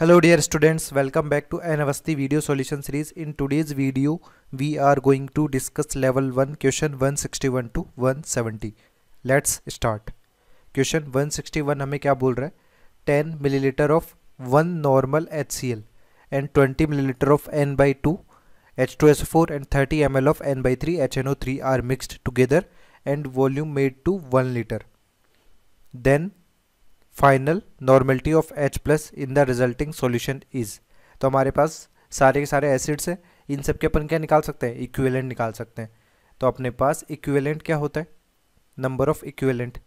Hello dear students, welcome back to Anavasti video solution series. In today's video, we are going to discuss level 1 question 161 to 170. Let's start. Question 161 हमें क्या बोल रहा है? 10 milliliter of 1 normal HCl and 20 milliliter of N by 2 H2SO4 and 30 ml of N by 3 HNO3 are mixed together and volume made to 1 liter. Then final normality of H plus in the resulting solution is तो हमारे पास सारे के सारे acids हैं इन सब के अपन क्या निकाल सकते हैं इक्विवेलेंट निकाल सकते हैं तो अपने पास इक्विवेलेंट क्या होता है number of equivalent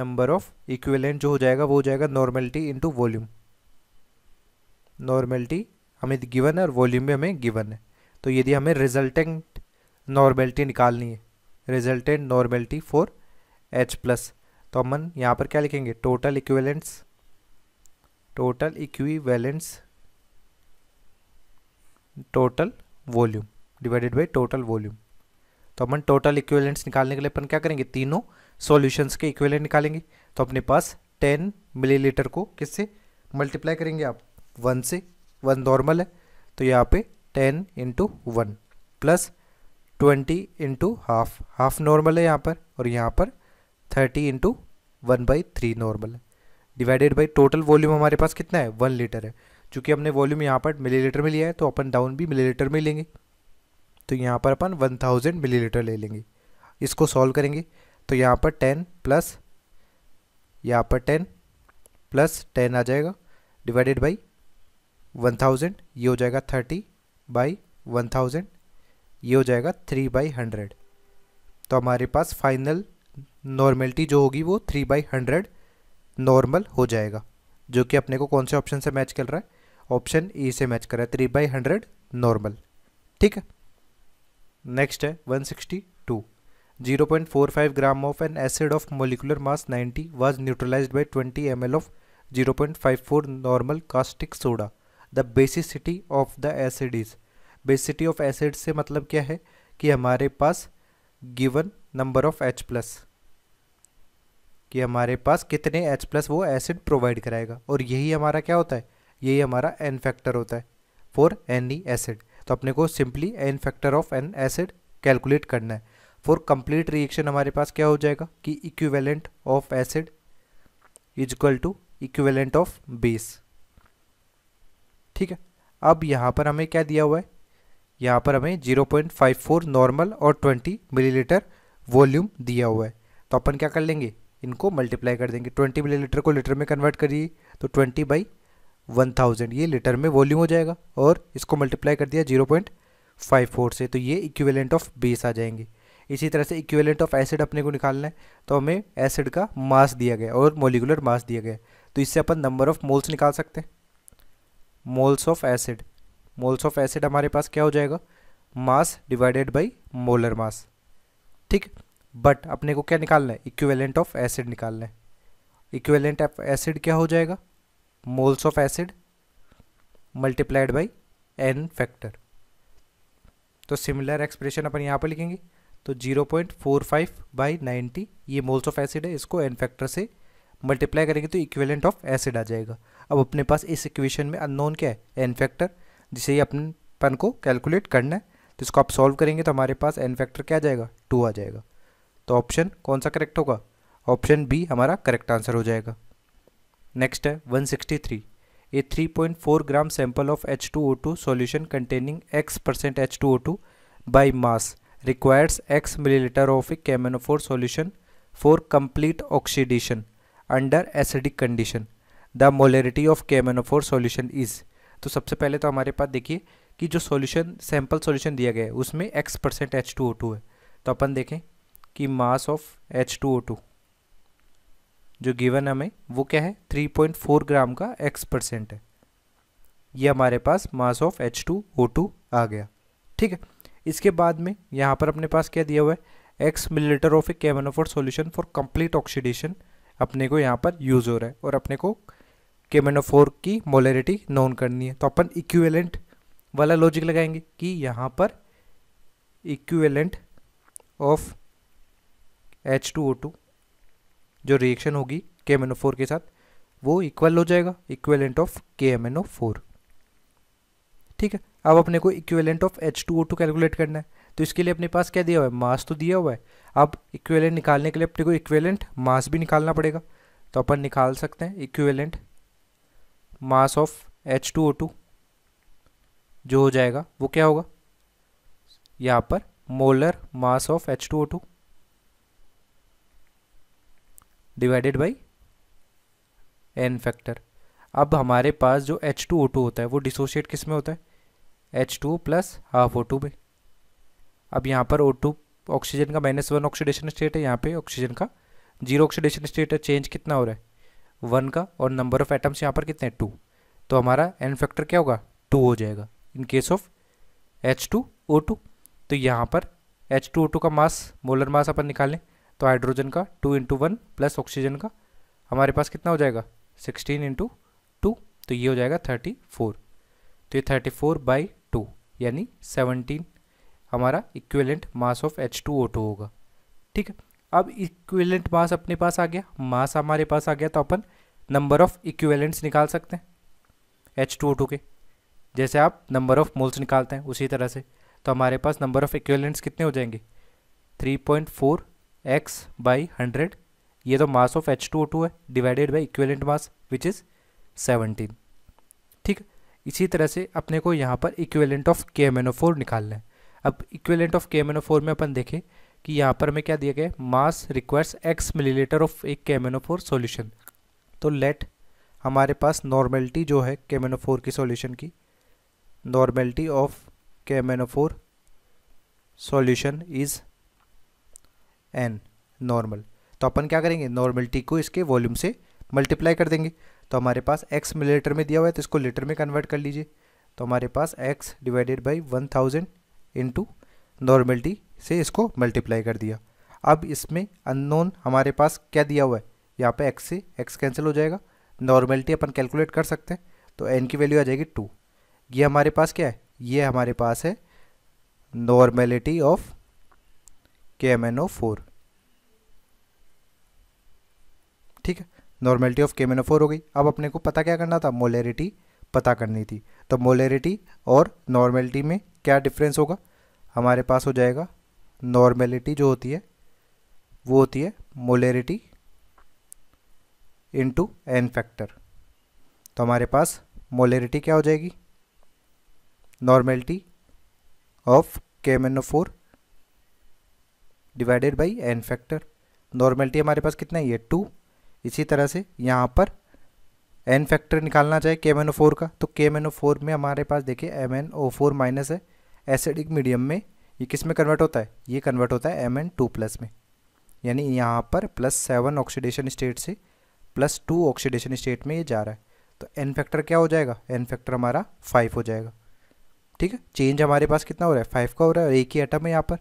number of equivalent जो हो जाएगा वो हो जाएगा नॉर्मेलिटी इनटू वॉल्यूम नॉर्मेलिटी हमें गिवन है और वॉल्यूम भी हमें गिवन है तो यदि हमें रिजल्टेंट नॉर्मेलिटी निकालनी है resultant normality for H plus तो अमन यहाँ पर क्या लिखेंगे total equivalents total equivalents total volume divided by total volume तो अपन टोटल इक्विवेलेंट्स निकालने के लिए अपन क्या करेंगे तीनों सॉल्यूशंस के इक्विवेलेंट निकालेंगे तो अपने पास 10 मिलीलीटर को किससे मल्टीप्लाई करेंगे आप वन से वन नॉर्मल है तो यहाँ पे 10 into one plus twenty into half half normal है यहाँ पर और यहाँ पर thirty into one by three normal है डिवाइडेड बाई टोटल वॉल्यूम हमारे पास कितना है वन लीटर है चूँकि हमने वॉल्यूम यहाँ पर लीटर में लिया है तो अपन डाउन भी लीटर में लेंगे तो यहाँ पर अपन वन थाउजेंड लीटर ले लेंगे इसको सॉल्व करेंगे तो यहाँ पर टेन प्लस यहाँ पर टेन प्लस टेन आ जाएगा डिवाइडेड बाई वन थाउजेंड ये हो जाएगा थर्टी बाई वन थाउजेंड ये हो जाएगा थ्री बाई हंड्रेड तो हमारे पास फाइनल नॉर्मेलिटी जो होगी वो थ्री बाई हंड्रेड नॉर्मल हो जाएगा जो कि अपने को कौन से ऑप्शन से मैच कर रहा है ऑप्शन ई से मैच कर रहा है थ्री बाई हंड्रेड नॉर्मल ठीक है नेक्स्ट है one sixty two zero point four five gram of an acid of molecular mass ninety was neutralise by twenty M L of zero point five four normal caustic soda the basicity of the acid is basicity of acid से मतलब क्या है कि हमारे पास given number of H plus कि हमारे पास कितने एच प्लस वो एसिड प्रोवाइड कराएगा और यही हमारा क्या होता है यही हमारा एन फैक्टर होता है फॉर एनी एसिड तो अपने को simply N factor of an acid calculate करना है फॉर कंप्लीट रिएक्शन हमारे पास क्या हो जाएगा कि equivalent of acid is equal to equivalent of base ठीक है अब यहाँ पर हमें क्या दिया हुआ है यहाँ पर हमें 0.54 नॉर्मल और 20 मिलीलीटर वॉल्यूम दिया हुआ है तो अपन क्या कर लेंगे इनको मल्टीप्लाई कर देंगे ट्वेंटी मिलीलीटर को लीटर में कन्वर्ट करिए तो ट्वेंटी बाई वन थाउजेंड ये लीटर में वॉल्यूम हो जाएगा और इसको मल्टीप्लाई कर दिया जीरो पॉइंट फाइव फोर से तो ये इक्विवेलेंट ऑफ बेस आ जाएंगे इसी तरह से इक्विवेलेंट ऑफ एसिड अपने को निकालना है तो हमें एसिड का मास दिया गया और मोलिकुलर मास दिया गया तो इससे अपन नंबर ऑफ मोल्स निकाल सकते हैं moles of acid moles of acid हमारे पास क्या हो जाएगा mass divided by molar mass ठीक बट अपने को क्या निकालना है इक्वेलेंट ऑफ एसिड निकालना है इक्वेलेंट ऑफ एसिड क्या हो जाएगा moles of acid multiplied by N factor तो सिमिलर एक्सप्रेशन अपन यहाँ पर लिखेंगे तो zero point four five by ninety ये मोल्स ऑफ एसिड है इसको एन फैक्टर से मल्टीप्लाई करेंगे तो इक्वेलेंट ऑफ एसिड आ जाएगा अब अपने पास इस इक्वेशन में अननोन क्या है एन फैक्टर जिसे ही अपन पन को कैलकुलेट करना है तो इसको आप सॉल्व करेंगे तो हमारे पास एन फैक्टर क्या आ जाएगा टू आ जाएगा तो ऑप्शन कौन सा करेक्ट होगा ऑप्शन बी हमारा करेक्ट आंसर हो जाएगा नेक्स्ट है 163 a 3.4 gram sample of H two O two solution containing x percent H two O two by mass requires x millilitre of a K M N O four solution for complete oxidation under acidic condition the molarity of K M N O four solution is तो सबसे पहले तो हमारे पास देखिए कि जो solution sample solution दिया गया है उसमें x percent H two O two है तो अपन देखें कि mass of H two O two जो गिवन हमें वो क्या है 3.4 ग्राम का एक्स परसेंट है ये हमारे पास mass of H two O two आ गया ठीक है इसके बाद में यहाँ पर अपने पास क्या दिया हुआ है x millilitre of a K M N O four solution for complete oxidation अपने को यहाँ पर यूज़ हो रहा है और अपने को केमेनोफोर की मोलरिटी नोन करनी है तो अपन इक्विवेलेंट वाला लॉजिक लगाएंगे कि यहाँ पर equivalent of H two O two जो रिएक्शन होगी K M N O four के साथ वो इक्वल हो जाएगा equivalent of K M N O four ठीक है अब अपने को equivalent of H two O two calculate करना है तो इसके लिए अपने पास क्या दिया हुआ है मास तो दिया हुआ है अब इक्वेलेंट निकालने के लिए अपने को इक्वेलेंट मास भी निकालना पड़ेगा तो अपन निकाल सकते हैं equivalent mass of H two O two जो हो जाएगा वो क्या होगा यहाँ पर molar mass of H two O two divided by N factor अब हमारे पास जो एच टू ओ टू होता है वो डिसोशिएट किस में होता है H two plus half O two में अब यहाँ पर ओ टू ऑक्सीजन का माइनस वन ऑक्सीडेशन स्टेट है यहाँ पे ऑक्सीजन का जीरो ऑक्सीडेशन स्टेट है चेंज कितना हो रहा है वन का और नंबर ऑफ एटम्स यहाँ पर कितने हैं टू तो हमारा एन फैक्टर क्या होगा टू हो जाएगा in case of H two O two तो यहाँ पर एच टू ओ टू का मास मोलर मास अपन निकालें तो हाइड्रोजन का two into one plus oxygen का हमारे पास कितना हो जाएगा सिक्सटीन इंटू टू तो ये हो जाएगा थर्टी फोर तो ये थर्टी फोर बाई टू यानी सेवनटीन हमारा equivalent mass of H two O two होगा ठीक है अब इक्विवेलेंट मास अपने पास आ गया मास हमारे पास आ गया तो अपन नंबर ऑफ इक्विवेलेंट्स निकाल सकते हैं एच टू ओ टू के जैसे आप नंबर ऑफ मोल्स निकालते हैं उसी तरह से तो हमारे पास नंबर ऑफ इक्विवेलेंट्स कितने हो जाएंगे three point four x by hundred ये तो mass of H two O two है divided by equivalent mass which is seventeen ठीक इसी तरह से अपने को यहाँ पर equivalent of K M N O four निकालना है अब equivalent of K M N O four में अपन देखें कि यहाँ पर हमें क्या दिया गया है mass requires x millilitre of एक K M N O four solution तो लेट हमारे पास नॉर्मेलिटी जो है K M N O four की सोल्यूशन की normality of K M N O four solution is n normal तो अपन क्या करेंगे नॉर्मलिटी को इसके वॉल्यूम से मल्टीप्लाई कर देंगे तो हमारे पास एक्स लीटर में दिया हुआ है तो इसको लीटर में कन्वर्ट कर लीजिए तो हमारे पास x divided by one thousand into normality से इसको मल्टीप्लाई कर दिया अब इसमें अननोन हमारे पास क्या दिया हुआ है यहाँ पे एक्स से एक्स कैंसिल हो जाएगा नॉर्मलिटी अपन कैलकुलेट कर सकते हैं तो एन की वैल्यू आ जाएगी टू ये हमारे पास क्या है ये हमारे पास है नॉर्मेलिटी ऑफ KMNO4 ठीक है नॉर्मेलिटी ऑफ KMNO4 हो गई अब अपने को पता क्या करना था मोलेरिटी पता करनी थी तो मोलेरिटी और नॉर्मेलिटी में क्या डिफरेंस होगा हमारे पास हो जाएगा नॉर्मेलिटी जो होती है वो होती है मोलेरिटी इंटू एन फैक्टर तो हमारे पास मोलेरिटी क्या हो जाएगी normality of M N O four divided by N factor normality हमारे पास कितना है ये टू इसी तरह से यहाँ पर एन फैक्टर निकालना चाहिए के एम फोर का तो के एम फोर में हमारे पास देखिए M N O four minus है एसिडिक मीडियम में ये किस में कन्वर्ट होता है ये कन्वर्ट होता है एम एन टू प्लस में यानी यहाँ पर प्लस सेवन ऑक्सीडेशन स्टेट से प्लस टू ऑक्सीडेशन स्टेट में ये जा रहा है तो एन फैक्टर क्या हो जाएगा एन फैक्टर हमारा फाइव हो जाएगा ठीक है चेंज हमारे पास कितना हो रहा है फाइव का हो रहा है और एक ही आइटम है यहाँ पर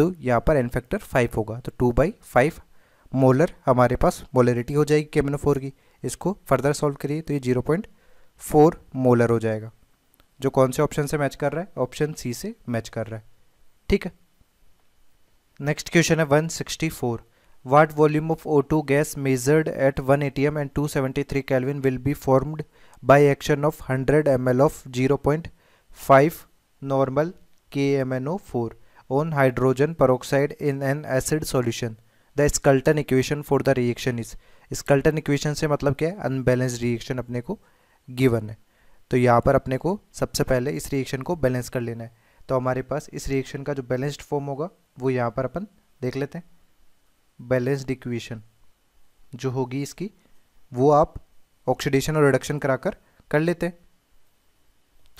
तो यहाँ पर एन फैक्टर फाइव होगा तो टू बाई फाइव मोलर हमारे पास मोलरिटी हो जाएगी केमिनो फोर की इसको फर्दर सॉल्व करिए तो ये जीरो पॉइंट फोर मोलर हो जाएगा जो कौन से ऑप्शन से मैच कर रहा है ऑप्शन सी से मैच कर रहा है ठीक है नेक्स्ट क्वेश्चन है one sixty four what volume of O two gas measured at one 1 M and two seventy three kelvin will be formed by action of hundred M L of zero point five normal K M N O four on hydrogen peroxide in an acid solution. The skeleton equation for the reaction is skeleton equation से मतलब क्या है अनबैलेंसड reaction अपने को given है तो यहाँ पर अपने को सबसे पहले इस रिएक्शन को बैलेंस कर लेना है तो हमारे पास इस रिएक्शन का जो बैलेंस्ड फॉर्म होगा वो यहाँ पर अपन देख लेते हैं बैलेंस्ड इक्वेशन जो होगी इसकी वो आप ऑक्सीडेशन और रिडक्शन कराकर कर लेते हैं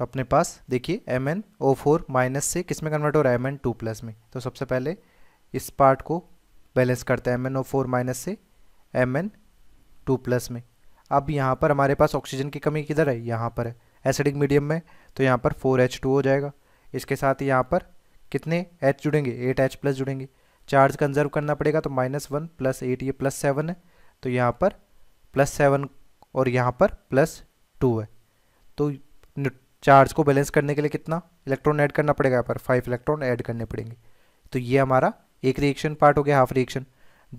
तो अपने पास देखिए M N O four minus से किस में कन्वर्ट हो रहा है एम एन टू प्लस में तो सबसे पहले इस पार्ट को बैलेंस करते हैं M N O four minus से एम एन टू प्लस में अब यहाँ पर हमारे पास ऑक्सीजन की कमी किधर है यहाँ पर है एसिडिक मीडियम में तो यहाँ पर फोर एच टू हो जाएगा इसके साथ यहाँ पर कितने एच जुड़ेंगे एट एच प्लस जुड़ेंगे चार्ज कंजर्व करना पड़ेगा तो माइनस वन प्लस एट ये प्लस सेवन है तो यहाँ पर प्लस सेवन और यहाँ पर प्लस टू है तो चार्ज को बैलेंस करने के लिए कितना इलेक्ट्रॉन ऐड करना पड़ेगा यहाँ पर फाइव इलेक्ट्रॉन ऐड करने पड़ेंगे तो ये हमारा एक रिएक्शन पार्ट हो गया हाफ रिएक्शन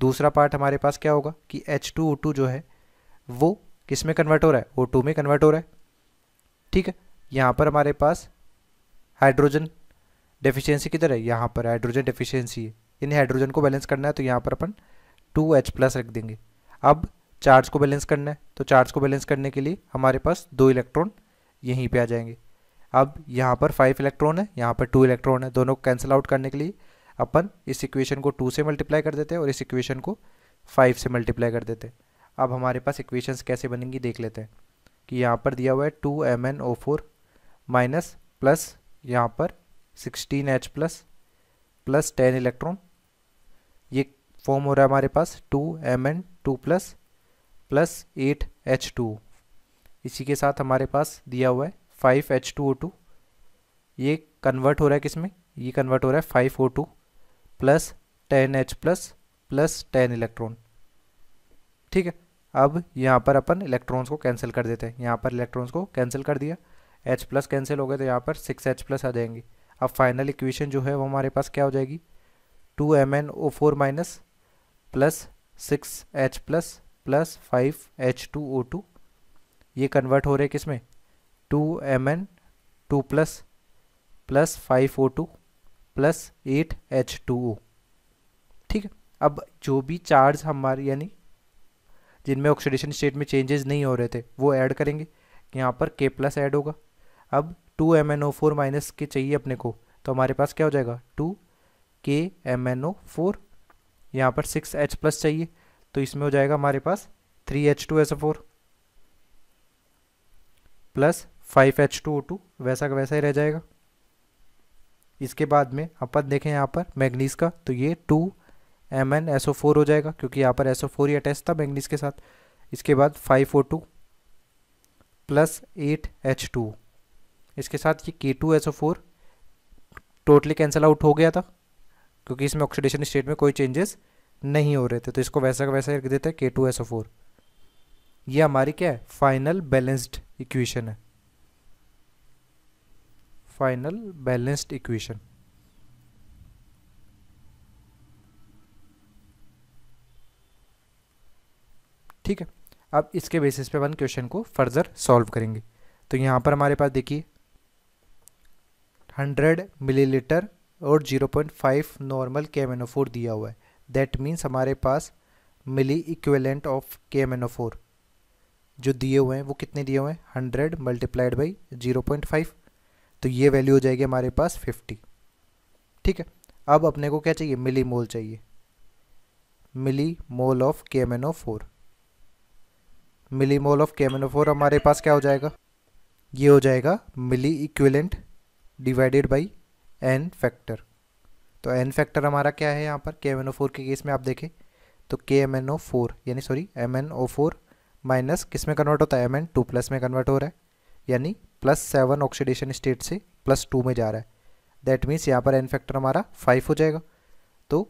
दूसरा पार्ट हमारे पास क्या होगा कि एच टू ओ टू जो है वो किस में कन्वर्ट हो रहा है ओ टू में कन्वर्ट हो रहा है ठीक है यहाँ पर हमारे पास हाइड्रोजन डेफिशिएंसी किधर है यहाँ पर हाइड्रोजन डेफिशिएंसी है इन हाइड्रोजन को बैलेंस करना है तो यहाँ पर अपन टू एच प्लस रख देंगे अब चार्ज को बैलेंस करना है तो चार्ज को बैलेंस करने के लिए हमारे पास दो इलेक्ट्रॉन यहीं पे आ जाएंगे अब यहाँ पर फाइव इलेक्ट्रॉन है यहाँ पर टू इलेक्ट्रॉन है दोनों को कैंसिल आउट करने के लिए अपन इस इक्वेशन को टू से मल्टीप्लाई कर देते हैं और इस इक्वेशन को फाइव से मल्टीप्लाई कर देते हैं अब हमारे पास इक्वेशन कैसे बनेंगी देख लेते हैं कि यहाँ पर दिया हुआ है two M N O four minus plus यहाँ पर sixteen H plus plus ten electron ये फॉर्म हो रहा है हमारे पास two M N two plus plus eight H two इसी के साथ हमारे पास दिया हुआ है five H two O two ये कन्वर्ट हो रहा है किस में ये कन्वर्ट हो रहा है five O two plus ten H plus plus ten electron ठीक है अब यहाँ पर अपन इलेक्ट्रॉन्स को कैंसिल कर देते हैं यहाँ पर इलेक्ट्रॉन्स को कैंसिल कर दिया एच प्लस कैंसिल हो गए तो यहाँ पर सिक्स एच प्लस आ जाएंगे अब फाइनल इक्वेशन जो है वो हमारे पास क्या हो जाएगी two M N O four minus plus six H plus plus five H two O two ये कन्वर्ट हो रहे किस में two M N two plus plus five O two plus eight H two O ठीक है अब जो भी चार्ज हमारे यानी जिनमें ऑक्सीडेशन स्टेट में चेंजेस नहीं हो रहे थे वो ऐड करेंगे यहाँ पर के प्लस ऐड होगा अब two M N O four minus के चाहिए अपने को तो हमारे पास क्या हो जाएगा टू के एम एन ओ फोर यहाँ पर सिक्स एच प्लस चाहिए तो इसमें हो जाएगा हमारे पास three H two S O four plus five H two O two वैसा का वैसा ही रह जाएगा इसके बाद में अपन देखें यहाँ पर मैग्नीज का तो ये two M N S O four हो जाएगा क्योंकि यहाँ पर एस ओ फोर ही अटैच था मैग्नीज के साथ इसके बाद five O two plus eight H two इसके साथ ये K two S O four totally cancel out हो गया था क्योंकि इसमें ऑक्सीडेशन स्टेट में कोई चेंजेस नहीं हो रहे थे तो इसको वैसा का वैसा रख देते हैं के टू एस ओ फोर ये हमारी क्या है फाइनल बैलेंस्ड इक्वेशन है फाइनल बैलेंस्ड इक्वेशन ठीक है अब इसके बेसिस पे अपन क्वेश्चन को फर्दर सॉल्व करेंगे तो यहाँ पर हमारे पास देखिए 100 मिलीलीटर और 0.5 नॉर्मल के दिया हुआ है दैट मीन्स हमारे पास मिली इक्वेलेंट ऑफ के जो दिए हुए हैं वो कितने दिए हुए हैं hundred multiplied by zero point five तो ये वैल्यू हो जाएगी हमारे पास फिफ्टी ठीक है अब अपने को क्या चाहिए मिली मोल चाहिए मिली मोल of K M N O four milli mole of K M N O four हमारे पास क्या हो जाएगा ये हो जाएगा milliequivalent divided by N factor तो एन फैक्टर हमारा क्या है यहाँ पर K M N O four के केस में आप देखें तो K M N O four यानी sorry M N O four minus किस में कन्वर्ट होता है एम एन टू प्लस में कन्वर्ट हो रहा है यानी प्लस सेवन ऑक्सीडेशन स्टेट से प्लस टू में जा रहा है दैट मीन्स यहाँ पर एन फैक्टर हमारा फाइव हो जाएगा तो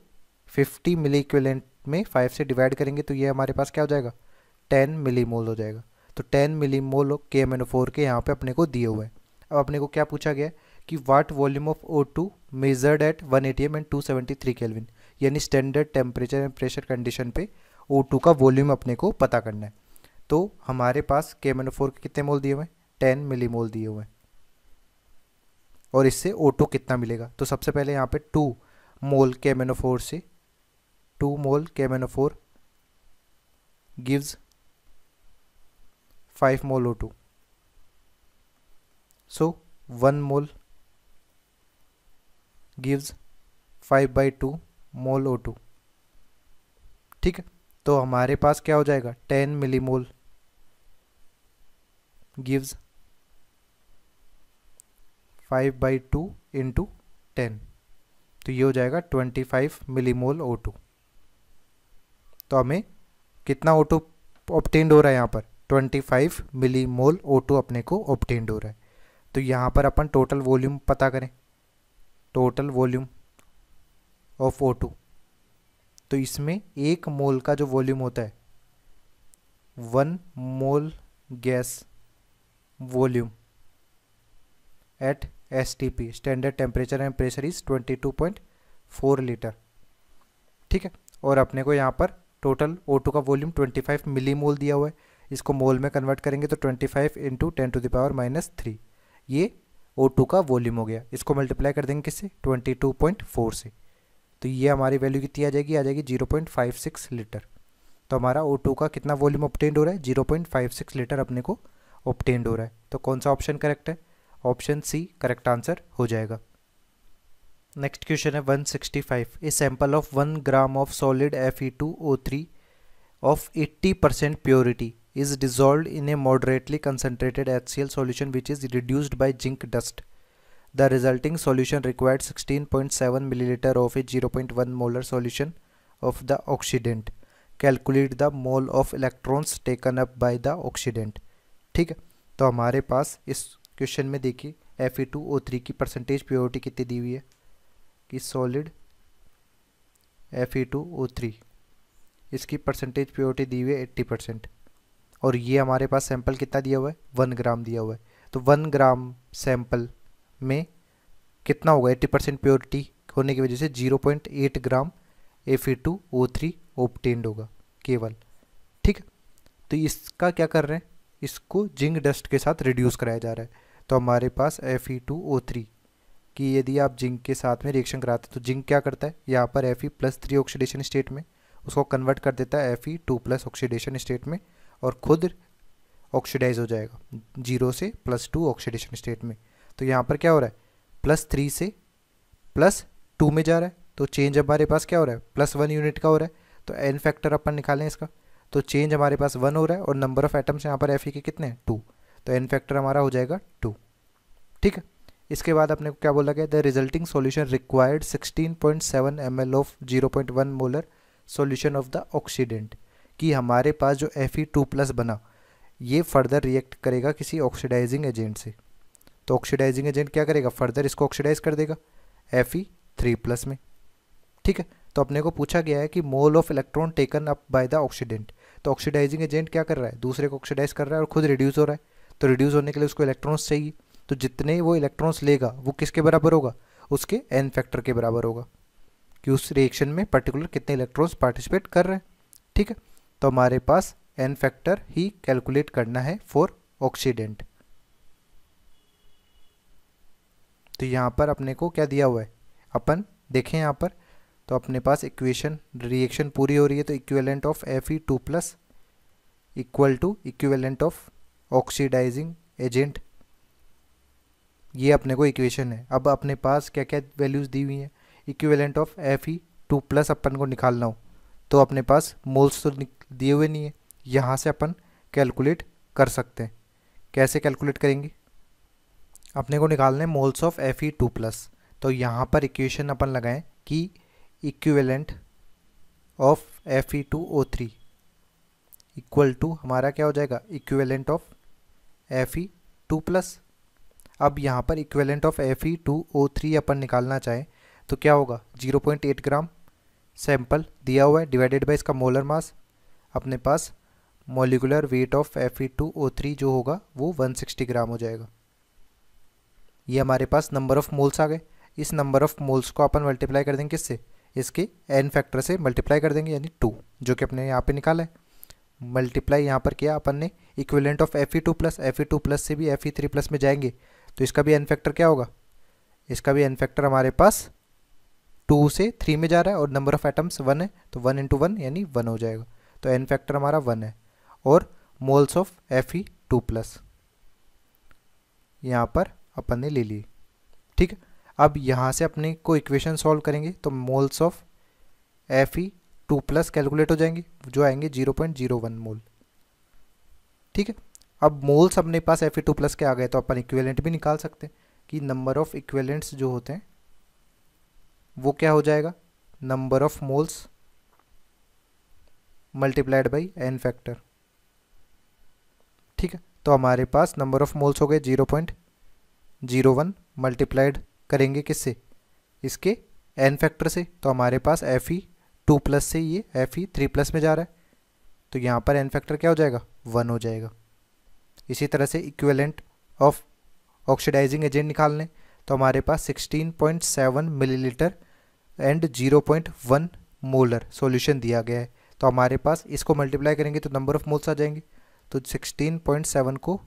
फिफ्टी मिली इक्विलेंट में फाइव से डिवाइड करेंगे तो ये हमारे पास क्या हो जाएगा टेन मिली मोल हो जाएगा तो टेन मिली मोल के एम एन ओ फोर के यहाँ पर अपने को दिए हुए हैं अब अपने को क्या पूछा गया कि what volume of O two measured at one A T M and two seventy three kelvin यानी standard temperature and pressure condition पे ओ टू का वॉल्यूम अपने को पता करना है तो हमारे पास के मैनोफोर के कितने मोल दिए हुए हैं टेन मिली मोल दिए हुए हैं और इससे ओ टू कितना मिलेगा तो सबसे पहले यहाँ पे टू मोल के फोर से two mole K four gives five mole O two so one mole gives five by two mole O two ठीक है तो हमारे पास क्या हो जाएगा ten milli millimole gives 5 by two into ten तो ये हो जाएगा 25 मिलीमोल ओ टू तो हमें कितना ओ टू ऑप्टेंड हो रहा है यहाँ पर 25 मिलीमोल ओ टू अपने को ऑप्टेंड हो रहा है तो यहाँ पर अपन टोटल वॉल्यूम पता करें total volume of O two तो इसमें एक मोल का जो वॉल्यूम होता है one mole gas volume at S T standard temperature and pressure is twenty two point four litre ठीक है और अपने को यहाँ पर टोटल टू का वॉल्यूम ट्वेंटी फाइव मिली मोल दिया हुआ है इसको मोल में कन्वर्ट करेंगे तो twenty five into ten to the power minus three ये ओ टू का वॉल्यूम हो गया इसको मल्टीप्लाई कर देंगे किससे ट्वेंटी टू पॉइंट फोर से तो ये हमारी वैल्यू कितनी आ जाएगी आ जाएगी zero point five six litre तो हमारा ओ टू का कितना वॉल्यूम ऑप्टेंड हो रहा है zero point five six litre अपने को ऑप्टेंड हो रहा है तो कौन सा ऑप्शन करेक्ट है ऑप्शन सी करेक्ट आंसर हो जाएगा नेक्स्ट क्वेश्चन है 165 sixty sample of one gram of solid Fe2O3 of eighty percent purity is dissolve in a moderately concentrated H C L solution which is reduced by zinc dust the resulting solution required sixteen point seven millilitre of a zero point one molar solution of the oxidant calculate the mole of electrons taken up by the oxidant ठीक है तो हमारे पास इस question में देखिए F E two O three की percentage purity कितनी दी हुई है कि solid F E two O three इसकी परसेंटेज प्योरिटी दी हुई है एट्टी परसेंट और ये हमारे पास सैंपल कितना दिया हुआ है वन ग्राम दिया हुआ है तो वन ग्राम सैंपल में कितना होगा एट्टी परसेंट प्योरिटी होने की वजह से zero point eight gram F E two O three obtained होगा केवल ठीक तो इसका क्या कर रहे हैं इसको जिंक डस्ट के साथ रिड्यूस कराया जा रहा है तो हमारे पास F E two O three कि यदि आप जिंक के साथ में रिएक्शन कराते हैं तो जिंक क्या करता है यहाँ पर F E plus three oxidation state में उसको कन्वर्ट कर देता है F E two plus oxidation state में और खुद ऑक्सीडाइज हो जाएगा जीरो से प्लस टू ऑक्सीडेशन स्टेट में तो यहाँ पर क्या हो रहा है प्लस थ्री से प्लस टू में जा रहा है तो चेंज हमारे पास क्या हो रहा है प्लस वन यूनिट का हो रहा है तो एन फैक्टर अपन निकालें इसका तो चेंज हमारे पास वन हो रहा है और नंबर ऑफ एटम्स यहाँ पर एफ e के कितने हैं टू तो एन फैक्टर हमारा हो जाएगा टू ठीक है इसके बाद अपने को क्या बोला गया the resulting solution required sixteen point of one molar solution of the oxidant कि हमारे पास जो एफ ई टू प्लस बना ये फर्दर रिएक्ट करेगा किसी ऑक्सीडाइजिंग एजेंट से तो ऑक्सीडाइजिंग एजेंट क्या करेगा फर्दर इसको ऑक्सीडाइज कर देगा एफ ई थ्री प्लस में ठीक है तो अपने को पूछा गया है कि mole of electron taken up by the oxidant तो ऑक्सीडाइजिंग एजेंट क्या कर रहा है दूसरे को ऑक्सीडाइज कर रहा है और खुद रिड्यूस हो रहा है तो रिड्यूस होने के लिए उसको इलेक्ट्रॉन्स चाहिए तो जितने वो इलेक्ट्रॉन्स लेगा वो किसके बराबर होगा उसके एन फैक्टर के बराबर होगा कि उस रिएक्शन में पर्टिकुलर कितने इलेक्ट्रॉन्स पार्टिसिपेट कर रहे हैं ठीक है तो हमारे पास एन फैक्टर ही कैलकुलेट करना है फॉर ऑक्सीडेंट तो यहाँ पर अपने को क्या दिया हुआ है अपन देखें यहाँ पर तो अपने पास इक्वेशन रिएक्शन पूरी हो रही है तो equivalent of F E two plus equal to equivalent of oxidising agent ये अपने को इक्वेशन है अब अपने पास क्या क्या वैल्यूज़ दी हुई हैं equivalent of F E two plus अपन को निकालना हो तो अपने पास मोल्स तो दिए हुए नहीं है यहाँ से अपन कैलकुलेट कर सकते हैं कैसे कैलकुलेट करेंगे अपने को निकालना है moles of F E two plus तो यहाँ पर इक्वेशन अपन लगाएं कि equivalent of F E two O three equal to हमारा क्या हो जाएगा equivalent of F E two plus अब यहाँ पर equivalent of F E two O three अपन निकालना चाहें तो क्या होगा zero point eight gram sample दिया हुआ है डिवाइडेड बाई इसका मोलर मास अपने पास molecular weight of F E two O three जो होगा वो वन सिक्सटी ग्राम हो जाएगा ये हमारे पास नंबर ऑफ़ मोल्स आ गए इस नंबर ऑफ़ मोल्स को अपन मल्टीप्लाई कर देंगे किससे इसके एन फैक्टर से मल्टीप्लाई कर देंगे यानी टू जो कि अपने यहाँ पे निकाला है मल्टीप्लाई यहाँ पर किया अपन ने equivalent of F E two plus F E two plus से भी एफ ई थ्री प्लस में जाएंगे तो इसका भी एन फैक्टर क्या होगा इसका भी एन फैक्टर हमारे पास टू से थ्री में जा रहा है और नंबर ऑफ एटम्स वन है तो वन इंटू वन यानी वन हो जाएगा तो एन फैक्टर हमारा वन है और moles of F E two plus यहाँ पर अपन ने ले ली ठीक है अब यहाँ से अपने को इक्वेशन सॉल्व करेंगे तो moles of F E two plus calculate हो जाएंगे जो आएंगे zero point zero one mole ठीक है अब मोल्स अपने पास एफ ई टू प्लस के आ गए तो अपन इक्वेलेंट भी निकाल सकते हैं कि नंबर ऑफ इक्वेलेंट्स जो होते हैं वो क्या हो जाएगा number of moles multiplied by N factor ठीक है तो हमारे पास नंबर ऑफ मोल्स हो गए zero point zero one multiplied करेंगे किससे इसके एन फैक्टर से तो हमारे पास एफ ई टू प्लस से ये एफ ई थ्री प्लस में जा रहा है तो यहाँ पर एन फैक्टर क्या हो जाएगा वन हो जाएगा इसी तरह से इक्वेलेंट ऑफ ऑक्सीडाइजिंग एजेंट निकाल लें तो हमारे पास 16.7 मिलीलीटर एंड 0.1 मोलर सॉल्यूशन दिया गया है तो हमारे पास इसको मल्टीप्लाई करेंगे तो नंबर ऑफ मोल्स आ जाएंगे तो 16.7 को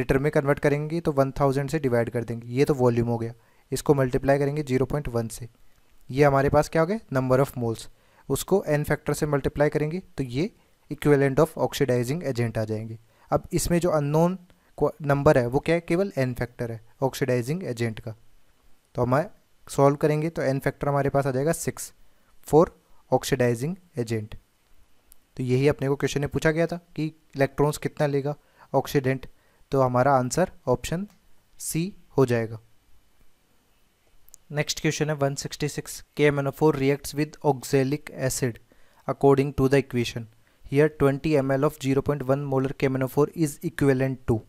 लीटर में कन्वर्ट करेंगे तो 1000 से डिवाइड कर देंगे ये तो वॉल्यूम हो गया इसको मल्टीप्लाई करेंगे जीरो पॉइंट वन से ये हमारे पास क्या हो गया नंबर ऑफ मोल्स उसको एन फैक्टर से मल्टीप्लाई करेंगे तो ये इक्वेलेंट ऑफ ऑक्सीडाइजिंग एजेंट आ जाएंगे अब इसमें जो अननोन नंबर है वो क्या है केवल एन फैक्टर है ऑक्सीडाइजिंग एजेंट का तो हम सॉल्व करेंगे तो एन फैक्टर हमारे पास आ जाएगा सिक्स फोर ऑक्सीडाइजिंग एजेंट तो यही अपने को क्वेश्चन में पूछा गया था कि इलेक्ट्रॉन्स कितना लेगा ऑक्सीडेंट तो हमारा आंसर ऑप्शन सी हो जाएगा नेक्स्ट क्वेश्चन है 166 sixty six K M N O four reacts with oxalic acid according to the equation here 20 M L of 0.1 molar K M N O four is equivalent to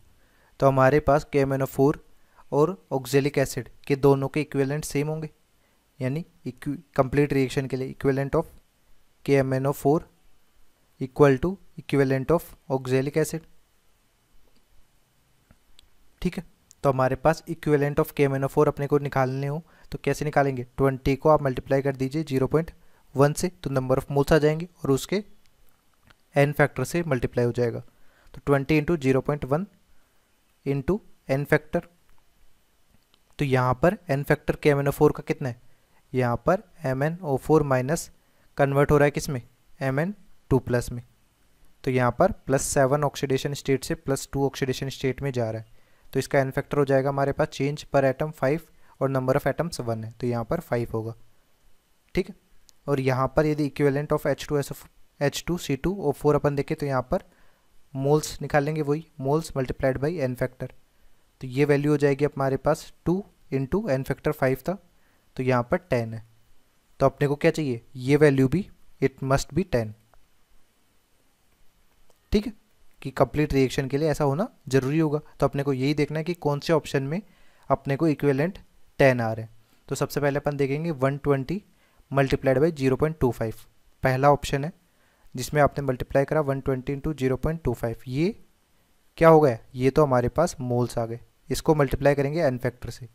तो हमारे पास K M N O four और oxalic acid के दोनों के equivalent same होंगे यानी complete reaction के लिए equivalent of K M N O four equal to equivalent of oxalic acid ठीक है तो हमारे पास equivalent of K M N O four अपने को निकालने हो तो कैसे निकालेंगे ट्वेंटी को आप मल्टीप्लाई कर दीजिए जीरो पॉइंट वन से तो नंबर ऑफ मोल्स आ जाएंगे और उसके एन फैक्टर से मल्टीप्लाई हो जाएगा तो twenty into zero point one into N factor तो यहाँ पर N factor K M N O four का कितना है यहाँ पर M N O four minus convert हो रहा है किस में एम एन टू प्लस में तो यहाँ पर प्लस सेवन ऑक्सीडेशन स्टेट से प्लस टू ऑक्सीडेशन स्टेट में जा रहा है तो इसका एन फैक्टर हो जाएगा हमारे पास चेंज पर एटम फाइव और नंबर ऑफ़ एटम्स वन है तो यहाँ पर फाइव होगा ठीक है और यहाँ पर यदि equivalent of H two S H two C two O four अपन देखें तो यहाँ पर मोल्स निकालेंगे वही moles multiplied by N factor तो ये वैल्यू हो जाएगी हमारे पास two into N factor five था तो यहाँ पर टेन है तो अपने को क्या चाहिए ये वैल्यू भी इट मस्ट बी टेन ठीक है कि कंप्लीट रिएक्शन के लिए ऐसा होना ज़रूरी होगा तो अपने को यही देखना है कि कौन से ऑप्शन में अपने को इक्वेलेंट टेन आ रहे हैं तो सबसे पहले अपन देखेंगे one twenty multiplied by zero point two five पहला ऑप्शन है जिसमें आपने मल्टीप्लाई करा one twenty into zero point two five ये क्या हो गया ये तो हमारे पास मोल्स आ गए इसको मल्टीप्लाई करेंगे एन फैक्टर से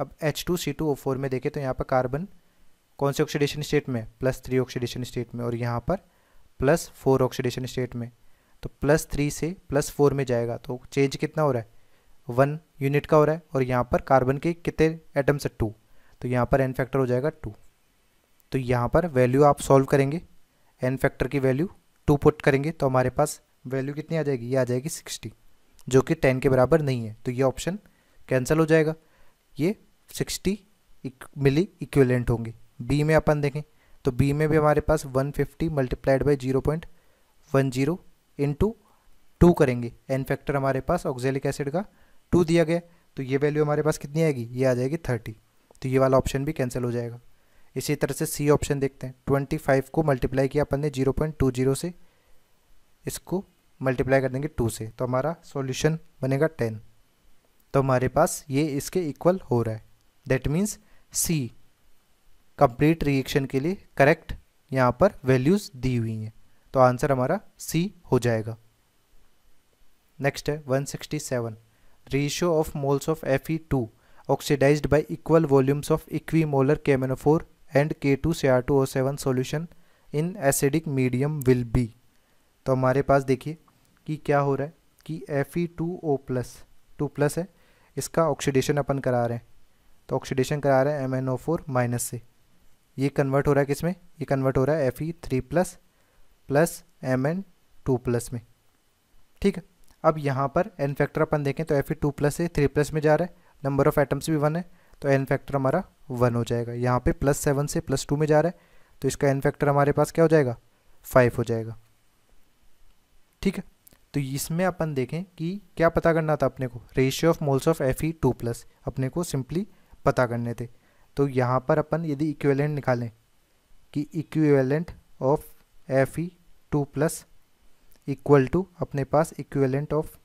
अब H two C two O four में देखें तो यहाँ पर कार्बन कौन से ऑक्सीडेशन स्टेट में प्लस थ्री ऑक्सीडेशन स्टेट में और यहाँ पर प्लस फोर ऑक्सीडेशन स्टेट में तो प्लस थ्री से प्लस फोर में जाएगा तो चेंज कितना हो रहा है वन यूनिट का हो रहा है और यहाँ पर कार्बन के कितने एटम्स है टू तो यहाँ पर एन फैक्टर हो जाएगा टू तो यहाँ पर वैल्यू आप सॉल्व करेंगे एन फैक्टर की वैल्यू टू पुट करेंगे तो हमारे पास वैल्यू कितनी आ जाएगी ये आ जाएगी सिक्सटी जो कि टेन के बराबर नहीं है तो ये ऑप्शन कैंसिल हो जाएगा ये सिक्सटी मिली इक्वलेंट होंगे बी में अपन देखें तो बी में भी हमारे पास one fifty multiplied by zero point one zero into two करेंगे एन फैक्टर हमारे पास ऑक्जेलिक एसिड का टू दिया गया तो ये वैल्यू हमारे पास कितनी आएगी ये आ जाएगी थर्टी तो ये वाला ऑप्शन भी कैंसिल हो जाएगा इसी तरह से सी ऑप्शन देखते हैं ट्वेंटी फाइव को मल्टीप्लाई किया अपन ने जीरो पॉइंट टू जीरो से इसको मल्टीप्लाई कर देंगे टू से तो हमारा सॉल्यूशन बनेगा टेन तो हमारे पास ये इसके इक्वल हो रहा है that means C complete reaction के लिए करेक्ट यहाँ पर वैल्यूज़ दी हुई हैं तो आंसर हमारा सी हो जाएगा नेक्स्ट है one sixty seven ratio of moles of Fe2 oxidized by equal volumes of equimolar KMnO4 and K2Cr2O7 solution in acidic medium will be तो हमारे पास देखिए कि क्या हो रहा है कि F E two O plus two plus है इसका ऑक्सीडेशन अपन करा रहे हैं तो ऑक्सीडेशन करा रहे हैं M N O four minus से ये कन्वर्ट हो रहा है किस में ये कन्वर्ट हो रहा है F E three plus plus M N two plus में ठीक है अब यहाँ पर एन फैक्टर अपन देखें तो एफ ई टू प्लस से थ्री प्लस में जा रहा है नंबर ऑफ एटम्स भी वन है तो एन फैक्टर हमारा वन हो जाएगा यहाँ पे प्लस सेवन से प्लस टू में जा रहा है तो इसका एन फैक्टर हमारे पास क्या हो जाएगा फाइव हो जाएगा ठीक है तो इसमें अपन देखें कि क्या पता करना था अपने को ratio of moles of F E two plus अपने को सिंपली पता करने थे तो यहाँ पर अपन यदि इक्वेलेंट निकालें कि equivalent of F E two plus equal to अपने पास equivalent of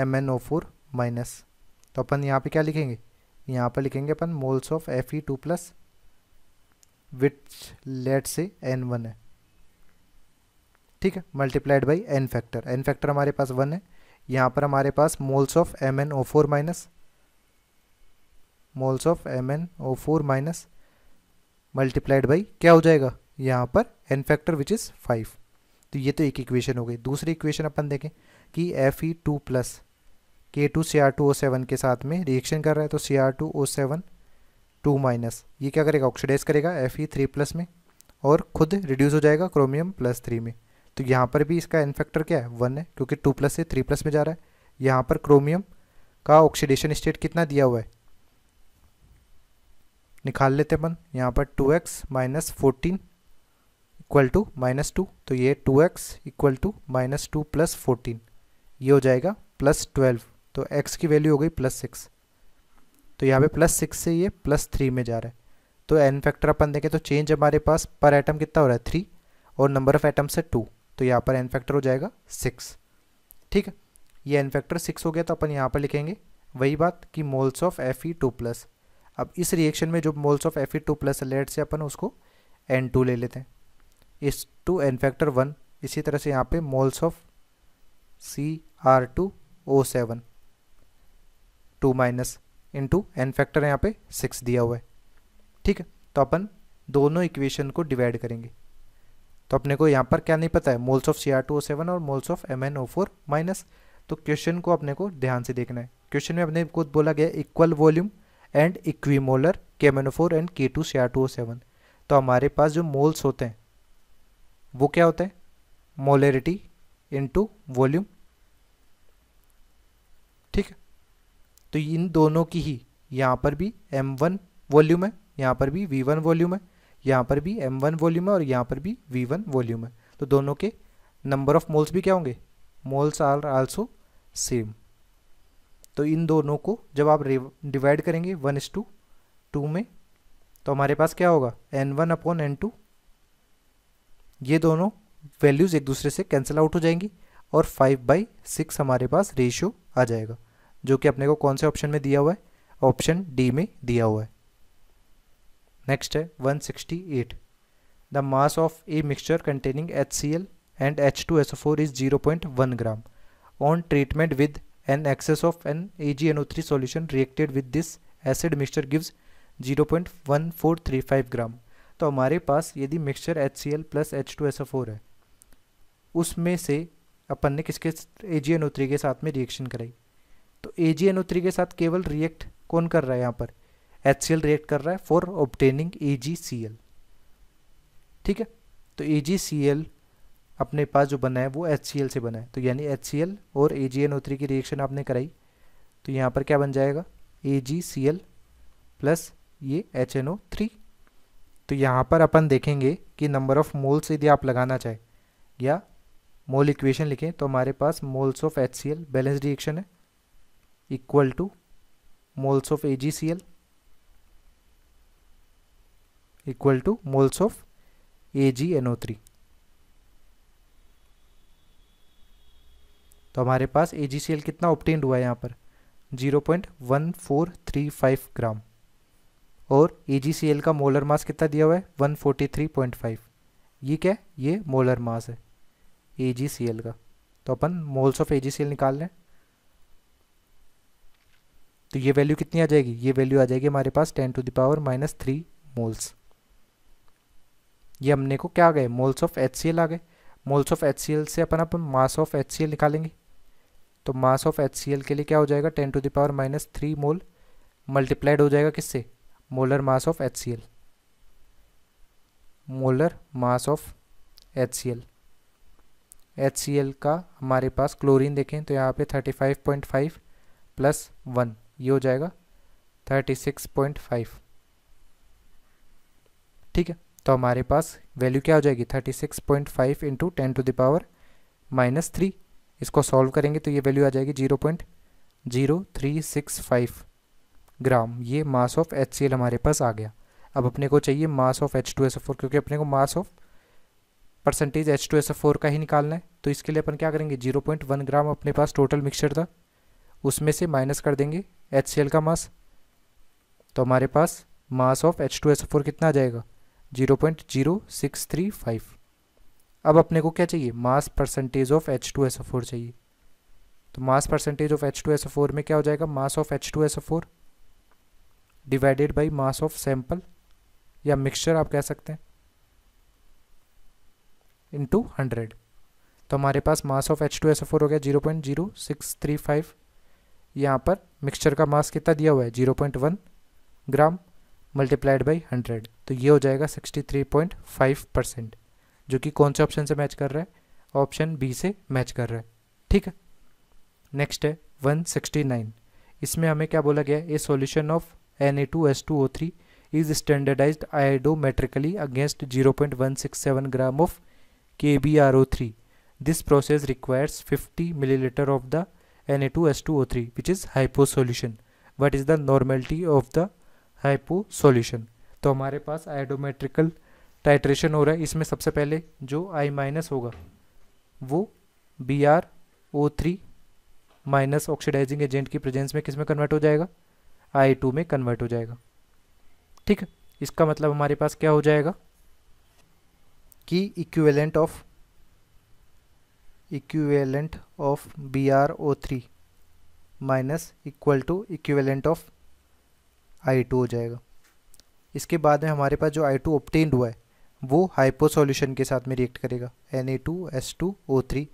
M N O four minus तो अपन यहाँ पे क्या लिखेंगे यहाँ पर लिखेंगे अपन moles of F E two plus which let से एन वन है ठीक है multiplied by N factor N factor हमारे पास वन है यहाँ पर हमारे पास moles of M N O four minus moles of M N O four minus multiplied by क्या हो जाएगा यहाँ पर N factor which is five तो ये तो एक इक्वेशन हो गई दूसरी इक्वेशन अपन देखें कि F E two plus K two C R two O seven के साथ में रिएक्शन कर रहा है तो C R two O seven two minus ये क्या करेगा ऑक्सीडाइज करेगा एफ ई थ्री प्लस में और खुद रिड्यूस हो जाएगा क्रोमियम प्लस थ्री में तो यहाँ पर भी इसका एन क्या है वन है क्योंकि टू प्लस से थ्री प्लस में जा रहा है यहाँ पर क्रोमियम का ऑक्सीडेशन स्टेट कितना दिया हुआ है निकाल लेते अपन यहाँ पर two X minus fourteen equal to minus two तो ये two X equal to minus two plus fourteen ये हो जाएगा प्लस ट्वेल्व तो एक्स की वैल्यू हो गई प्लस सिक्स तो यहाँ पे प्लस सिक्स से ये प्लस थ्री में जा रहा है तो एन फैक्टर अपन देखें तो चेंज हमारे पास पर एटम कितना हो रहा है थ्री और नंबर ऑफ एटम से टू तो यहाँ पर एन फैक्टर हो जाएगा सिक्स ठीक है ये एन फैक्टर सिक्स हो गया तो अपन यहाँ पर लिखेंगे वही बात कि moles of F E two plus अब इस रिएक्शन में जो moles of F E two plus let से अपन उसको एन टू ले लेते हैं इस टू एन फैक्टर वन इसी तरह से यहाँ पे moles of C R two O seven two minus into N factor यहाँ पे सिक्स दिया हुआ है ठीक है तो अपन दोनों इक्वेशन को डिवाइड करेंगे तो अपने को यहाँ पर क्या नहीं पता है moles of C R two O seven और moles of M N O four minus तो क्वेश्चन को अपने को ध्यान से देखना है क्वेश्चन में अपने को बोला गया equal volume and equimolar K M N O four and K two C R two O seven तो हमारे पास जो मोल्स होते हैं वो क्या होता है मोलरिटी इनटू वॉल्यूम ठीक है तो इन दोनों की ही यहाँ पर भी एम वन वॉल्यूम है यहाँ पर भी वी वन वॉल्यूम है यहाँ पर भी एम वन वॉल्यूम है और यहाँ पर भी वी वन वॉल्यूम है तो दोनों के नंबर ऑफ मोल्स भी क्या होंगे मोल्स आर आल्सो सेम तो इन दोनों को जब आप डिवाइड करेंगे वन इस टू टू में तो हमारे पास क्या होगा N one upon N two ये दोनों वैल्यूज़ एक दूसरे से कैंसिल आउट हो जाएंगी और फाइव बाई सिक्स हमारे पास रेशियो आ जाएगा जो कि अपने को कौन से ऑप्शन में दिया हुआ है ऑप्शन डी में दिया हुआ है नेक्स्ट है one sixty eight the mass of a mixture containing H C L and H two S O four is zero point one gram on treatment with an excess of N A G N O three solution reacted with this acid mixture gives zero point one four three five gram तो हमारे पास यदि mixture H C L plus H two S four है उसमें से अपन ने किसके ए G N O three के साथ में रिएक्शन कराई तो ए जी एन ओ थ्री के साथ केवल रिएक्ट कौन कर रहा है यहाँ पर एच सी एल रिएक्ट कर रहा है for obtaining A G C L ठीक है तो ए जी सी एल अपने पास जो बना है वो एच सी एल से बना है तो यानी एच सी एल और A G N O three की रिएक्शन आपने कराई तो यहाँ पर क्या बन जाएगा A G C L plus ये एच एन ओ थ्री तो यहाँ पर अपन देखेंगे कि नंबर ऑफ़ मोल्स यदि आप लगाना चाहें या मोल इक्वेशन लिखें तो हमारे पास moles of H C L balance reaction है equal to moles of A G C L equal to moles of A G N O three तो हमारे पास ए जी सी एल कितना ऑप्टेंड हुआ है यहाँ पर zero point one four three five gram और L का मोलर मास कितना दिया हुआ है 143.5 ये क्या है ये मोलर मास है ए का तो अपन मोल्स ऑफ ए निकाल लें तो ये वैल्यू कितनी आ जाएगी ये वैल्यू आ जाएगी हमारे पास ten to the power minus three moles ये हमने को क्या आ गए मोल्स ऑफ एच आ गए मोल्स ऑफ एच से अपन अपन मास ऑफ एच निकालेंगे तो मास ऑफ एच के लिए क्या हो जाएगा ten to the power minus three mole multiplied हो जाएगा किससे molar mass of HCl molar mass of HCl HCl का हमारे पास क्लोरीन देखें तो यहाँ पे 35.5 प्लस वन ये हो जाएगा 36.5 ठीक है तो हमारे पास वैल्यू क्या हो जाएगी 36.5 point five into ten to power minus three इसको सॉल्व करेंगे तो ये वैल्यू आ जाएगी zero point zero three six five gram ये मास ऑफ एच हमारे पास आ गया अब अपने को चाहिए मास ऑफ एच क्योंकि अपने को mass of percentage H two S F four का ही निकालना है तो इसके लिए अपन क्या करेंगे जीरो पॉइंट वन ग्राम अपने पास टोटल मिक्सचर था उसमें से माइनस कर देंगे एच सी एल का मास तो हमारे पास mass of H two S F four कितना आ जाएगा zero point zero six three five अब अपने को क्या चाहिए mass percentage of H two S F four चाहिए तो mass percentage of H two S F four में क्या हो जाएगा mass of H two S F four divided by mass of sample या मिक्सचर आप कह सकते हैं इंटू हंड्रेड तो हमारे पास mass of H two S four हो गया zero point zero six three five यहाँ पर मिक्सचर का मास कितना दिया हुआ है zero point one gram multiplied by hundred तो ये हो जाएगा sixty three point five percent जो कि कौन से ऑप्शन से मैच कर रहा है ऑप्शन बी से मैच कर रहा है ठीक है नेक्स्ट है वन सिक्सटी नाइन इसमें हमें क्या बोला गया है a solution of Na2S2O3 is standardized iodometrically against 0.167 gram of KBrO3. This process requires 50 milliliter of the Na2S2O3 which is hypo solution. What is the normality of the hypo solution? तो हमारे पास आयोडोमेट्रिकल titration हो रहा है इसमें सबसे पहले जो I minus होगा वो Br O3 minus oxidizing agent की प्रेजेंस में किस में कन्वर्ट हो जाएगा आई टू में कन्वर्ट हो जाएगा ठीक है इसका मतलब हमारे पास क्या हो जाएगा कि equivalent of equivalent of B R O three minus equal to equivalent of I two हो जाएगा इसके बाद में हमारे पास जो आई टू ऑप्टेंड हुआ है वो हाइपो सॉल्यूशन के साथ में रिएक्ट करेगा N A two S two O three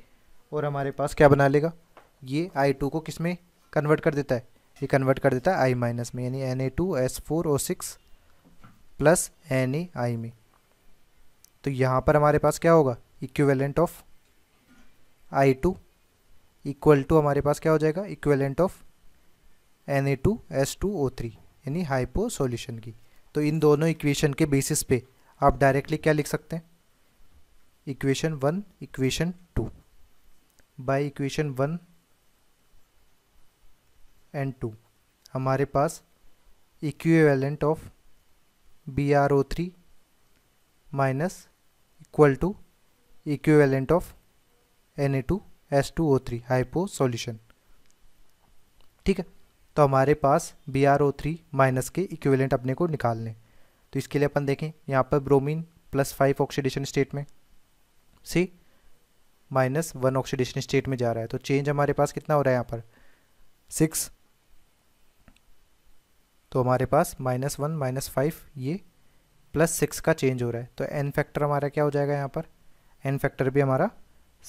और हमारे पास क्या बना लेगा ये आई टू को किस में कन्वर्ट कर देता है ये कन्वर्ट कर देता है आई माइनस में यानी N A two S four O six plus N A I में तो यहाँ पर हमारे पास क्या होगा equivalent of I two equal to हमारे पास क्या हो जाएगा equivalent of N A two S two O three यानी हाइपो सोल्यूशन की तो इन दोनों इक्वेशन के बेसिस पे आप डायरेक्टली क्या लिख सकते हैं equation one equation two by equation one and two हमारे पास equivalent of B R O three minus equal to equivalent of N A two S two O three hypo solution ठीक है तो हमारे पास B R O three minus के equivalent अपने को निकाल लें तो इसके लिए अपन देखें यहाँ पर bromine plus five oxidation state में C minus one oxidation state में जा रहा है तो चेंज हमारे पास कितना हो रहा है यहाँ पर सिक्स तो हमारे पास माइनस वन माइनस फाइव ये प्लस सिक्स का चेंज हो रहा है तो एन फैक्टर हमारा क्या हो जाएगा यहाँ पर एन फैक्टर भी हमारा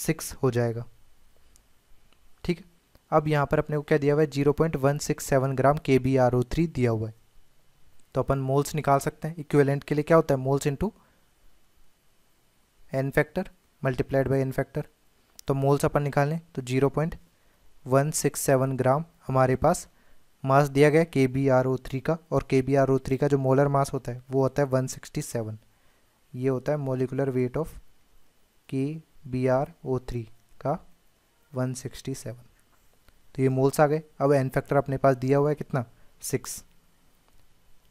सिक्स हो जाएगा ठीक है अब यहाँ पर अपने को क्या दिया हुआ है zero point one six seven gram के बी आर ओ थ्री दिया हुआ है तो अपन मोल्स निकाल सकते हैं इक्विवेलेंट के लिए क्या होता है moles into N factor multiplied by N factor तो मोल्स अपन निकालें तो zero point one six seven gram हमारे पास मास दिया गया के बी आर ओ थ्री का और के बी आर ओ थ्री का जो मोलर मास होता है वो होता है वन सिक्सटी सेवन ये होता है molecular weight of K B R O three का वन सिक्सटी सेवन तो ये मोल्स आ गए अब एन फैक्टर अपने पास दिया हुआ है कितना सिक्स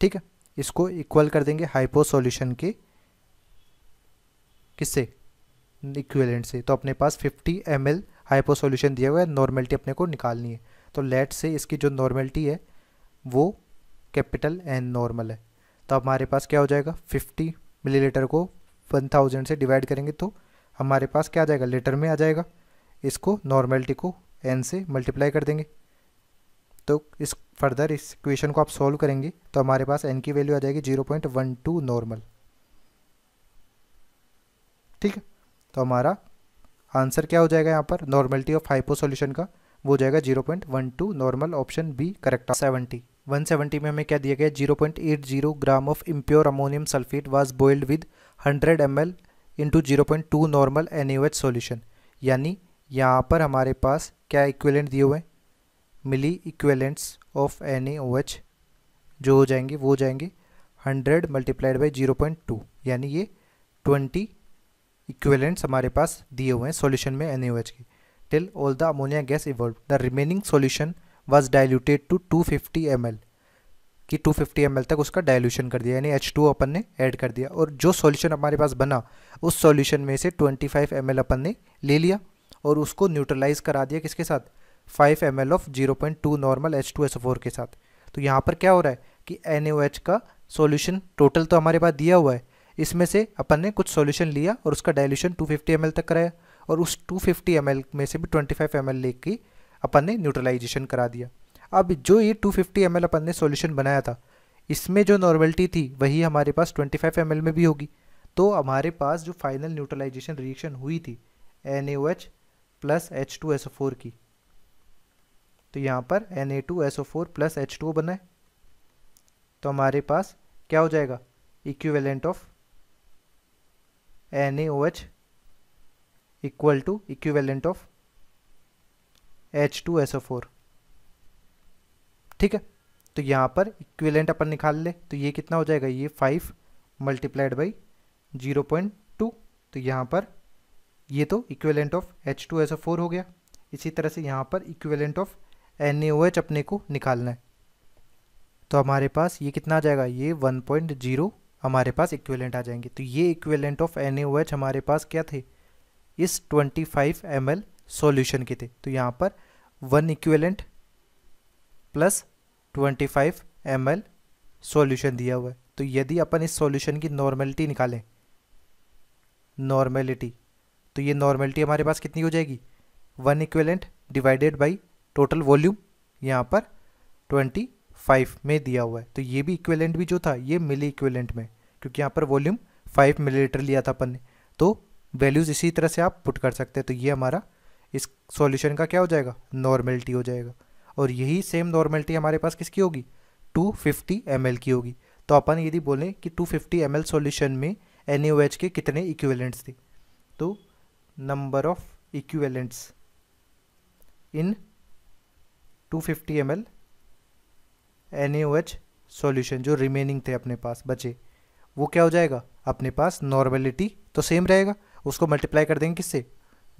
ठीक है इसको इक्वल कर देंगे हाइपो सोल्यूशन के किससे इक्वेलेंट से तो अपने पास fifty M L hypo solution दिया हुआ है नॉर्मेलिटी अपने को निकालनी है तो लेट से इसकी जो नॉर्मेलिटी है वो कैपिटल एन नॉर्मल है तो हमारे पास क्या हो जाएगा फिफ्टी मिलीलीटर को वन थाउजेंड से डिवाइड करेंगे तो हमारे पास क्या आ जाएगा लीटर में आ जाएगा इसको नॉर्मेलिटी को एन से मल्टीप्लाई कर देंगे तो इस फर्दर इस क्वेश्चन को आप सॉल्व करेंगे तो हमारे पास एन की वैल्यू आ जाएगी zero point one two normal ठीक है तो हमारा आंसर क्या हो जाएगा यहाँ पर नॉर्मेलिटी ऑफ हाइपो सोल्यूशन का वो जाएगा zero point one two normal option B correct seventy 170 में हमें क्या दिया गया 0.80 gram of impure ammonium sulphate was boiled with 100 M L into zero point two normal N U H solution यानी यहाँ पर हमारे पास क्या इक्वेलेंट दिए हुए हैं milli equivalents of N O H जो हो जाएंगे वो हो जाएंगे hundred multiplied by zero point two यानी ये ट्वेंटी इक्वेलेंट्स हमारे पास दिए हुए हैं सॉल्यूशन में एन ओ एच के till all the ammonia gas evolved. The remaining solution was diluted to 250 ml. कि 250 ml तक उसका डायल्यूशन कर दिया यानी H2 अपन ने ऐड कर दिया और जो सॉल्यूशन हमारे पास बना उस सॉल्यूशन में से 25 ml अपन ने ले लिया और उसको न्यूट्रलाइज करा दिया किसके साथ 5 ml ऑफ 0.2 नॉर्मल H2SO4 के साथ तो यहाँ पर क्या हो रहा है कि NaOH का सॉल्यूशन टोटल तो हमारे पास दिया हुआ है इसमें से अपन ने कुछ सोल्यूशन लिया और उसका फिफ्टी एम एल तक कराया और उस 250 फिफ्टी में से भी 25 फाइव लेके अपन ने न्यूट्रलाइजेशन करा दिया अब जो ये 250 फिफ्टी अपन ने सॉल्यूशन बनाया था इसमें जो नॉर्मलिटी थी वही हमारे पास 25 फाइव में भी होगी तो हमारे पास जो फाइनल न्यूट्रलाइजेशन रिएक्शन हुई थी एन प्लस एच की तो यहाँ पर N A two S O four plus H two बना है तो हमारे पास क्या हो जाएगा equivalent of N A O H equal to equivalent of H2SO4 ठीक है तो यहाँ पर इक्विवेलेंट अपन निकाल ले तो ये कितना हो जाएगा ये five multiplied by zero point two तो यहाँ पर ये तो equivalent of H two S four हो गया इसी तरह से यहाँ पर equivalent of N A O H अपने को निकालना है तो हमारे पास ये कितना आ जाएगा ये वन पॉइंट जीरो हमारे पास इक्विवेलेंट आ जाएंगे तो ये equivalent of N A O H हमारे पास क्या थे इस 25 फाइव एम एल सोल्यूशन के थे तो यहाँ पर one equivalent plus 25 five M L solution दिया हुआ है तो यदि अपन इस सॉल्यूशन की नॉर्मेलिटी निकालें नॉर्मेलिटी तो ये नॉर्मेलिटी हमारे पास कितनी हो जाएगी one equivalent divided by total volume यहाँ पर ट्वेंटी फाइव में दिया हुआ है तो ये भी इक्वेलेंट भी जो था ये मिली इक्वेलेंट में क्योंकि यहाँ पर वॉल्यूम फाइव मिलीलीटर लिया था अपन ने तो वैल्यूज़ इसी तरह से आप पुट कर सकते हैं तो ये हमारा इस सॉल्यूशन का क्या हो जाएगा नॉर्मेलिटी हो जाएगा और यही सेम नॉर्मेलिटी हमारे पास किसकी होगी 250 फिफ्टी की होगी तो अपन यदि बोलें कि 250 फिफ्टी एम सॉल्यूशन में एन के कितने इक्विवेलेंट्स थे तो number of equivalents in 250 fifty M L solution तो जो रिमेनिंग थे अपने पास बचे वो क्या हो जाएगा अपने पास नॉर्मेलिटी तो सेम रहेगा उसको मल्टीप्लाई कर देंगे किससे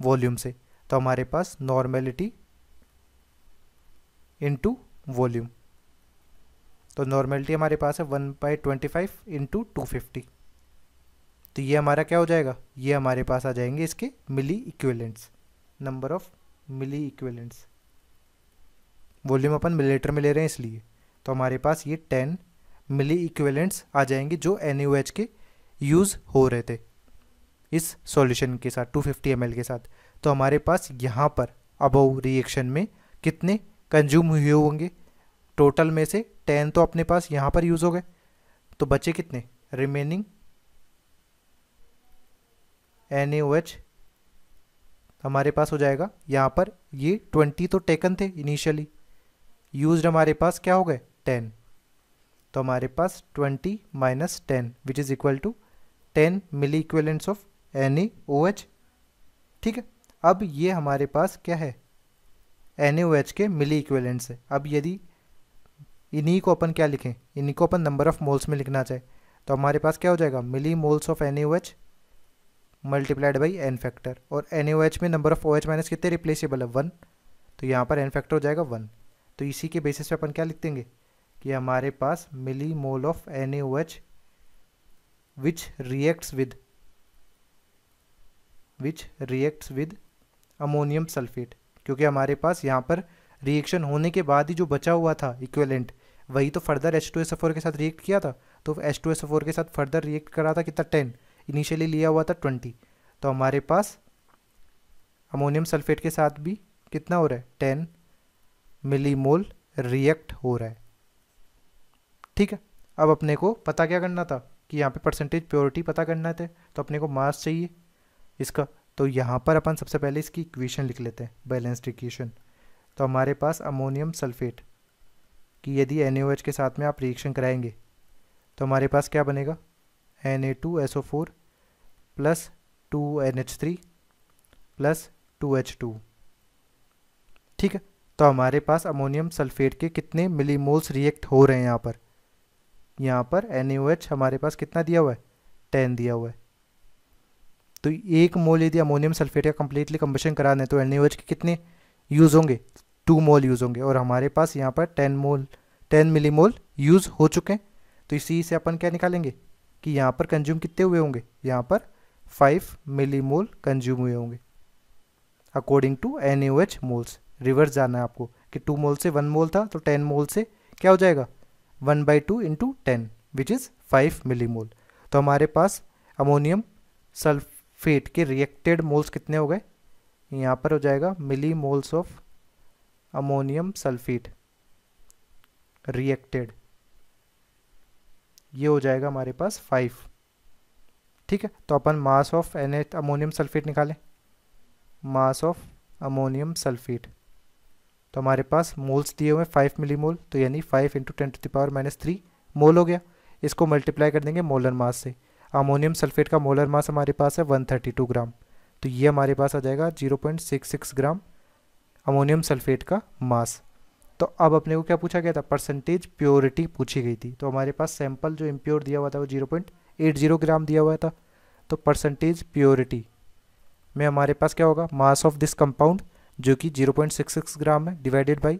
वॉल्यूम से तो हमारे पास नॉर्मेलिटी इंटू वॉल्यूम तो नॉर्मेलिटी हमारे पास है one by twenty five into two fifty तो ये हमारा क्या हो जाएगा ये हमारे पास आ जाएंगे इसके milli equivalents number of milli equivalents volume अपन मिलीलीटर में ले रहे हैं इसलिए तो हमारे पास ये टेन मिली इक्वेलेंट्स आ जाएंगे जो एन के यूज़ हो रहे थे इस सॉल्यूशन के साथ 250 फिफ्टी के साथ तो हमारे पास यहाँ पर अबव रिएक्शन में कितने कंज्यूम हुए होंगे टोटल में से टेन तो अपने पास यहाँ पर यूज़ हो गए तो बचे कितने रिमेनिंग एन हमारे पास हो जाएगा यहाँ पर ये ट्वेंटी तो टेकन थे इनिशियली यूज हमारे पास क्या हो गए टेन तो हमारे पास twenty minus ten which is equal to ten milli equivalents of N A O H ठीक है अब ये हमारे पास क्या है एन ए ओ एच के मिली इक्वेलेंट्स है अब यदि इन्हीं को अपन क्या लिखें इन्हीं को अपन नंबर ऑफ मोल्स में लिखना चाहे तो हमारे पास क्या हो जाएगा milli moles of N A O H multiplied by N factor और एन ए ओ एच में number of O H minus कितने रिप्लेसेबल है वन तो यहाँ पर एन फैक्टर हो जाएगा वन तो इसी के बेसिस पे अपन क्या लिख देंगे कि हमारे पास milli mole of N A O H which reacts with which reacts with ammonium sulphate क्योंकि हमारे पास यहाँ पर रिएक्शन होने के बाद ही जो बचा हुआ था इक्वेलेंट वही तो further H two S four के साथ रिएक्ट किया था तो एच टू एस फोर के साथ फर्दर रिएक्ट करा था कितना टेन इनिशियली लिया हुआ था ट्वेंटी तो हमारे पास अमोनियम सल्फेट के साथ भी कितना हो रहा है टेन मिलीमोल रिएक्ट हो रहा है ठीक है अब अपने को पता क्या करना था कि यहाँ पे परसेंटेज प्योरिटी पता करना था तो अपने को मास चाहिए इसका तो यहाँ पर अपन सबसे पहले इसकी इक्वेशन लिख लेते हैं बैलेंस्ड इक्वेशन तो हमारे पास अमोनियम सल्फेट कि यदि एन के साथ में आप रिएक्शन कराएंगे तो हमारे पास क्या बनेगा N A two S O four plus two N H three plus two H two ठीक है तो हमारे पास अमोनियम सल्फेट के कितने मिलीमोल्स रिएक्ट हो रहे हैं यहाँ पर यहाँ पर एन हमारे पास कितना दिया हुआ है टेन दिया हुआ है तो एक मोल यदि अमोनियम सल्फेट का कंप्लीटली कंबेशन करा दें तो एन के कितने यूज़ होंगे टू मोल यूज़ होंगे और हमारे पास यहाँ पर टेन मोल टेन मिली मोल यूज़ हो चुके हैं तो इसी से अपन क्या निकालेंगे कि यहाँ पर कंज्यूम कितने हुए होंगे यहाँ पर फाइव मिली मोल कंज्यूम हुए होंगे according to N moles reverse जाना है आपको कि टू मोल से वन मोल था तो टेन मोल से क्या हो जाएगा one by two into ten which is five milli mole तो हमारे पास अमोनियम सल्फ फेट के रिएक्टेड मोल्स कितने हो गए यहाँ पर हो जाएगा milli moles of ammonium sulphate reacted ये हो जाएगा हमारे पास फाइव ठीक है तो अपन mass of N ammonium sulphate निकालें मास ऑफ अमोनियम सल्फेट तो हमारे पास मोल्स दिए हुए फाइव मिली मोल तो यानी five into ten to the power minus three mole हो गया इसको मल्टीप्लाई कर देंगे मोलर मास से अमोनियम सल्फेट का मोलर मास हमारे पास है 132 ग्राम तो ये हमारे पास आ जाएगा 0.66 ग्राम अमोनियम सल्फेट का मास तो अब अपने को क्या पूछा गया था परसेंटेज प्योरिटी पूछी गई थी तो हमारे पास सैंपल जो इम्प्योर दिया हुआ था वो जीरो ग्राम दिया हुआ था तो परसेंटेज प्योरिटी में हमारे पास क्या होगा मास ऑफ दिस कंपाउंड जो कि 0.66 ग्राम है divided by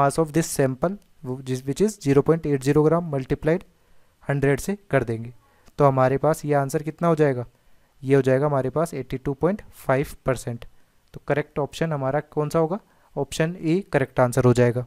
mass of this sample जिस विच इज़ 0.80 ग्राम मल्टीप्लाइड 100 से कर देंगे तो हमारे पास ये आंसर कितना हो जाएगा ये हो जाएगा हमारे पास 82.5 परसेंट तो करेक्ट ऑप्शन हमारा कौन सा होगा ऑप्शन ए करेक्ट आंसर हो जाएगा